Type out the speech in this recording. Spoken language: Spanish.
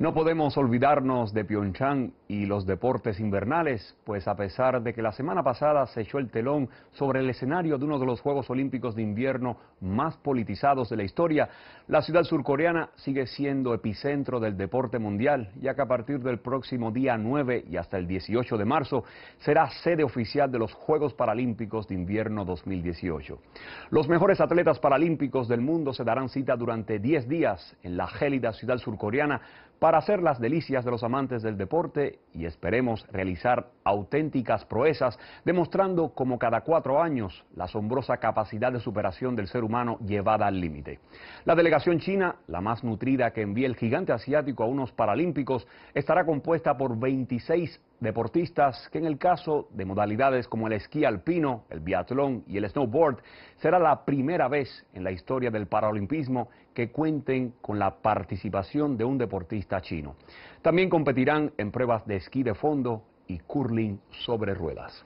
No podemos olvidarnos de Pyeongchang y los deportes invernales, pues a pesar de que la semana pasada se echó el telón sobre el escenario de uno de los Juegos Olímpicos de invierno más politizados de la historia, la ciudad surcoreana sigue siendo epicentro del deporte mundial, ya que a partir del próximo día 9 y hasta el 18 de marzo será sede oficial de los Juegos Paralímpicos de invierno 2018. Los mejores atletas paralímpicos del mundo se darán cita durante 10 días en la gélida ciudad surcoreana para hacer las delicias de los amantes del deporte y esperemos realizar auténticas proezas, demostrando como cada cuatro años la asombrosa capacidad de superación del ser humano llevada al límite. La delegación china, la más nutrida que envía el gigante asiático a unos Paralímpicos, estará compuesta por 26 deportistas que en el caso de modalidades como el esquí alpino, el biatlón y el snowboard, será la primera vez en la historia del Paralimpismo que cuenten con la participación de un deportista chino. También competirán en pruebas de esquí de fondo y curling sobre ruedas.